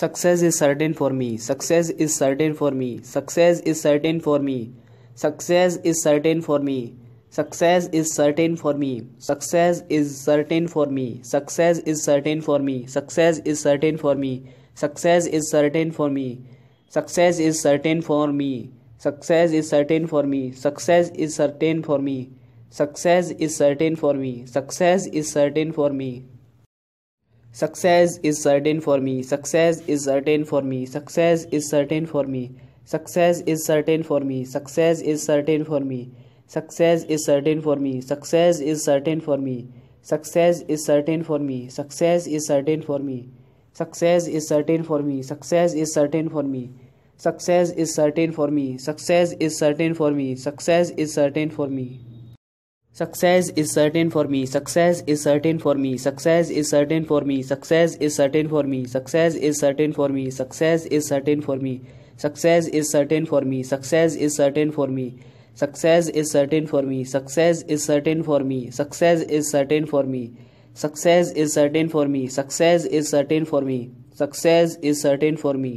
Success is certain for me. Success is certain for me. Success is certain for me. Success is certain for me. Success is certain for me. Success is certain for me. Success is certain for me. Success is certain for me. Success is certain for me. Success is certain for me. Success is certain for me. Success is certain for me. Success is certain for me. Success is certain for me. Success is certain for me. Success is certain for me. Success is certain for me. Success is certain for me. Success is certain for me. Success is certain for me. Success is certain for me. Success is certain for me. Success is certain for me. Success is certain for me. Success is certain for me. Success is certain for me. Success is certain for me. Success is certain for me. Success is certain for me. Success is certain for me. Success is certain for me. Success is certain for me. Success is certain for me. Success is certain for me. Success is certain for me. Success is certain for me. Success is certain for me. Success is certain for me. Success is certain for me. Success is certain for me. Success is certain for me. Success is certain for me.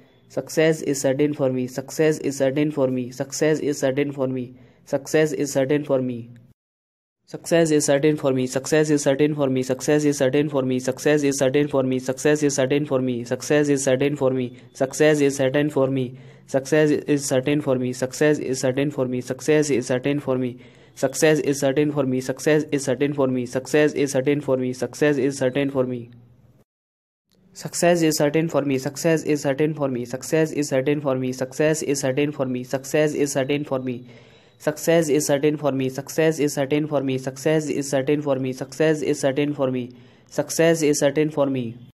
Success is certain for me. Success is certain for me. Success is certain for me. Success is certain for me. Success is certain for me. Success is certain for me. Success is certain for me. Success is certain for me. Success is certain for me. Success is certain for me. Success is certain for me. Success is certain for me. Success is certain for me. Success is certain for me. Success is certain for me. Success is certain for me. Success is certain for me. Success is certain for me. Success is certain for me. Success is certain for me. Success is certain for me. Success is certain for me. Success is certain for me. Success is certain for me. Success is certain for me. Success is certain for me. Success is certain for me. Success is certain for me.